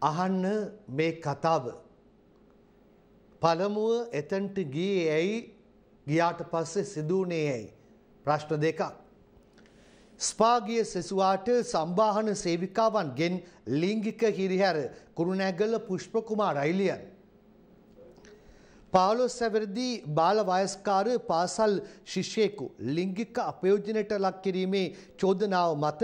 අහන්න මේ කතාව. පළමුව එතැන්ට ගියේ ඇයි ගියාට පස්සේ සිදුවනේ ඇයි. ප්‍රශ්න දෙකක්. ස්පාගිය සෙසුවාට සම්බාහන සේවිකාවන්ගෙන් ලිංගික හිරිහැර කුරුණැගල පුෂ්පකුමා රයිලියන්. පාලොස්සැවරදී බාල වයස්කාර පාසල් ශිෂ්‍යයෙකු ලිංගික අපයෝජනයට ලක් කිරීමේ චෝදනාව මත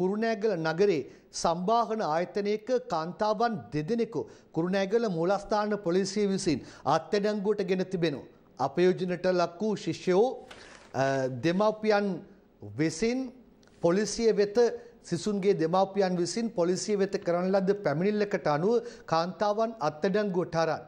කුරුණෑගල නගරේ සම්බාහන ආයතනයක කාන්තාවන් දෙදෙනෙකු කුරුණෑගල මූලස්ථාන පොලිසිය විසින් අත්අඩංගුවට ගෙන තිබෙනු. අපයෝජනයට ලක් වූ ශිෂ්‍යයෝ දෙමව්පියන් විසින් පොලිසිය වෙත සිසුන්ගේ දෙමව්පියන් විසින් පොලිසිය වෙත කරන ලද පැමිණිල්ලකට අනුව කාන්තාවන් අත්අඩංගුවට හරන්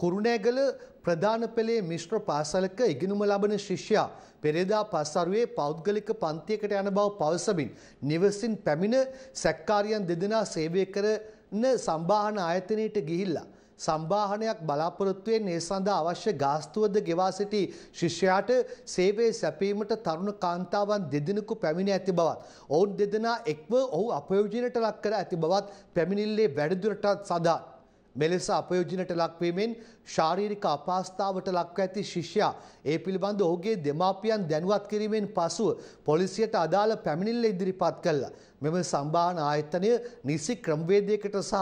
කුරුණෑගල ප්‍රධාන පෙළේ මිශ්‍ර පාසලක ඉගෙනුම ලබන ශිෂ්‍යයා පෙරේදා පස්සරුවේ පෞද්ගලික පන්තියකට යන බව පවසමින් නිවසින් පැමිණ සැක්කාරියන් දෙදෙනා සේවය කරන සම්බාහන ආයතනයට ගිහිල්ලා සම්බාහනයක් බලාපොරොත්තුවෙන් ඒ සඳහා අවශ්‍ය ගාස්තුවද ගෙවා සිටි ශිෂ්‍යයාට සේවයේ සැපීමට තරුණ කාන්තාවන් දෙදෙනෙකු පැමිණ ඇති බවත් ඔවුන් දෙදෙනා එක්ව ඔහු අපයෝජනයට ලක් කර ඇති බවත් පැමිණිල්ලේ වැඩිදුරටත් සඳහන් මෙලෙස අපයෝජනට ලක්වීමෙන් ශාරීරික අපහස්ථාවට ලක්ව ඇති ශිෂ්‍යයා ඒ පිළිබඳ ඔහුගේ දෙමාපියන් දැනුවත් කිරීමෙන් පසුව පොලිසියට අදාළ පැමිණිල්ල ඉදිරිපත් කළා. මෙම සම්භාහන ආයතනය නිසි ක්‍රමවේදයකට සහ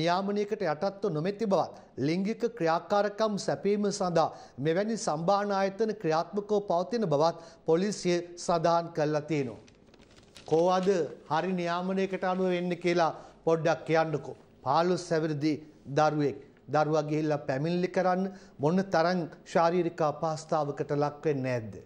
නියාමනයකට යටත්ව නොමැති බවත් ලිංගික ක්‍රියාකාරකම් සැපීම සඳහා මෙවැනි සම්භාහන ආයතන ක්‍රියාත්මකව පවතින බවත් පොලිසිය සඳහන් කළා තියෙනවා. කෝවද හරි නියාමනයකට අනුව වෙන්න කියලා පොඩ්ඩක් කියන්නකෝ. 15 සැවිරිදි දරුවෙක් දරුවා ගිහිල්ලා පැමිණිලි කරන්න මොන තරම් ශාරීරික අපහසුතාවකට ලක් වෙන්නේ නැද්ද?